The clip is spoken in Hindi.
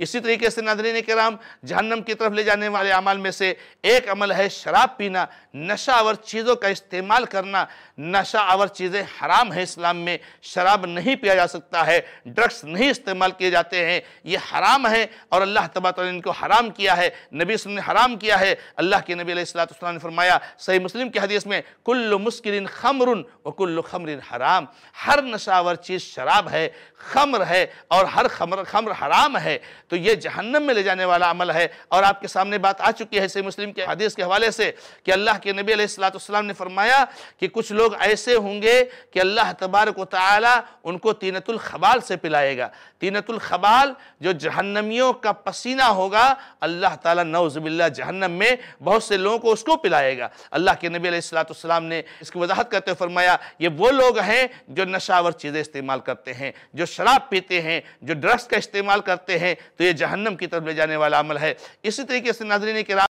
इसी तरीके से नादरीन कराम जहन्नम की तरफ ले जाने वाले अमल में से एक अमल है शराब पीना नशा आवर चीज़ों का इस्तेमाल करना नशा आवर चीज़ें हराम है इस्लाम में शराब नहीं पिया जा सकता है ड्रग्स नहीं इस्तेमाल किए जाते हैं ये हराम है और अल्लाह तबा तो इनको हराम किया है नबी ने हराम किया है अल्लाह के नबी अलैहिस्सलाम ने फरमाया सही मुस्लिम के हदीस में कुल्लु मुस्किन खमर व कुल्लु खमरिन हराम हर नशावर चीज़ शराब है खमर है और हर खमर खमर हराम है तो ये जहन्नम में ले जाने वाला अमल है और आपके सामने बात आ चुकी है सही मुस्लिम के हदीस के हवाले से कि अल्लाह के नबी अलैहिस्सलाम ने फरमाया कि कुछ लोग ऐसे होंगे कि अल्लाह तबारक ताली उनको तीनतुल खबाल से पिलाएगा तीनतुल खबाल जो जहन्नमियों का पसीना होगा अल्लाह ताला नौजबिल्ला जहन्नम में बहुत से लोगों को उसको पिलाएगा अल्लाह के नबी अलैहिस्सलाम ने इसकी वजाहत करते हुए फरमाया ये वो लोग हैं जो नशावर चीज़ें इस्तेमाल करते हैं जो शराब पीते हैं जो ड्रग्स का इस्तेमाल करते हैं तो ये जहन्नम की तरफ ले जाने वाला अमल है इसी तरीके से नाजरीन के